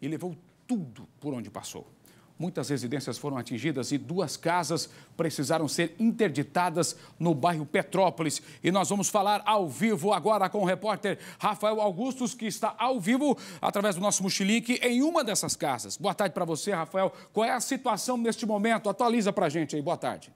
e levou tudo por onde passou. Muitas residências foram atingidas e duas casas precisaram ser interditadas no bairro Petrópolis. E nós vamos falar ao vivo agora com o repórter Rafael Augustos, que está ao vivo através do nosso mochilink em uma dessas casas. Boa tarde para você, Rafael. Qual é a situação neste momento? Atualiza para a gente aí. Boa tarde.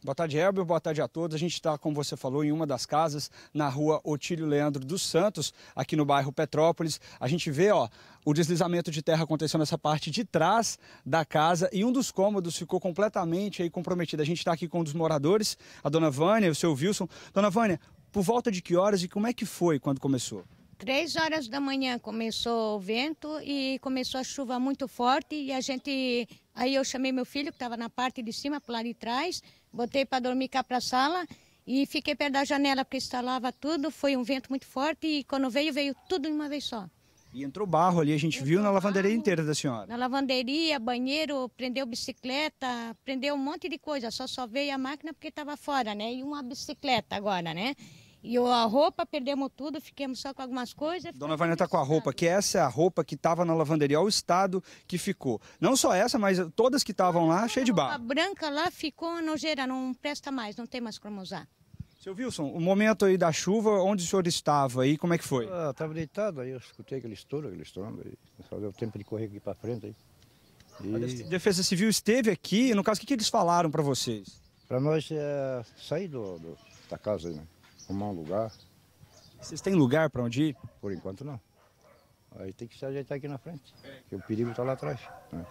Boa tarde, Elber. Boa tarde a todos. A gente está, como você falou, em uma das casas na rua Otílio Leandro dos Santos, aqui no bairro Petrópolis. A gente vê ó, o deslizamento de terra aconteceu nessa parte de trás da casa e um dos cômodos ficou completamente aí comprometido. A gente está aqui com um dos moradores, a dona Vânia, o seu Wilson. Dona Vânia, por volta de que horas e como é que foi quando começou? Três horas da manhã começou o vento e começou a chuva muito forte e a gente... Aí eu chamei meu filho que estava na parte de cima, para lá de trás Botei para dormir cá para a sala e fiquei perto da janela porque instalava tudo. Foi um vento muito forte e quando veio, veio tudo de uma vez só. E entrou barro ali, a gente entrou viu na lavanderia barro, inteira da senhora. Na lavanderia, banheiro, prendeu bicicleta, prendeu um monte de coisa. Só só veio a máquina porque estava fora, né? E uma bicicleta agora, né? E a roupa, perdemos tudo, fiquemos só com algumas coisas. Dona Vânia está com a roupa, que essa é a roupa que estava na lavanderia, olha o estado que ficou. Não só essa, mas todas que estavam lá, cheia de barro. A branca lá ficou, não gera, não presta mais, não tem mais como usar. Seu Wilson, o momento aí da chuva, onde o senhor estava aí, como é que foi? Ah, estava tá deitado, aí eu escutei aquele estouro, aquele estrondo, só deu tempo de correr aqui para frente. Aí. E... A Defesa Civil esteve aqui, no caso, o que, que eles falaram para vocês? Para nós é sair do, do, da casa, né? arrumar um lugar. Vocês têm lugar para onde ir? Por enquanto não. Aí tem que se ajeitar aqui na frente, o perigo está lá atrás. Né?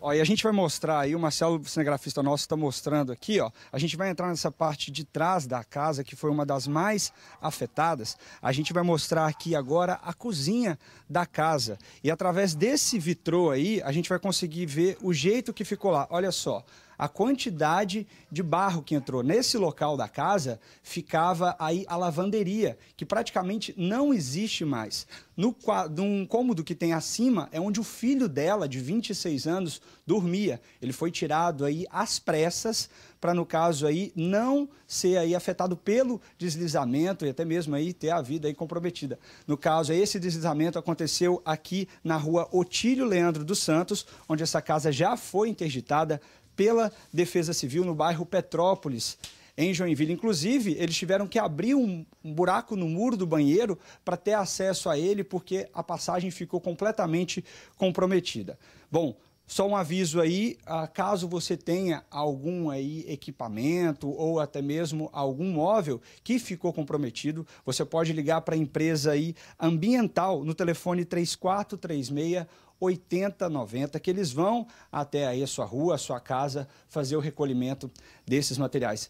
Ó, e a gente vai mostrar aí, o Marcelo, cinegrafista nosso, está mostrando aqui, ó. A gente vai entrar nessa parte de trás da casa, que foi uma das mais afetadas. A gente vai mostrar aqui agora a cozinha da casa. E através desse vitrô aí, a gente vai conseguir ver o jeito que ficou lá. Olha só a quantidade de barro que entrou. Nesse local da casa ficava aí a lavanderia, que praticamente não existe mais. No, num cômodo que tem acima é onde o filho dela, de 26 anos, dormia. Ele foi tirado aí às pressas para, no caso aí, não ser aí afetado pelo deslizamento e até mesmo aí ter a vida aí comprometida. No caso, esse deslizamento aconteceu aqui na rua Otílio Leandro dos Santos, onde essa casa já foi interditada pela Defesa Civil no bairro Petrópolis, em Joinville. Inclusive, eles tiveram que abrir um, buraco no muro do banheiro para ter acesso a ele, porque a passagem ficou completamente comprometida. Bom. Só um aviso aí, ah, caso você tenha algum aí equipamento ou até mesmo algum móvel que ficou comprometido, você pode ligar para a empresa aí ambiental no telefone 3436 80, 90, que eles vão até aí a sua rua, a sua casa, fazer o recolhimento desses materiais.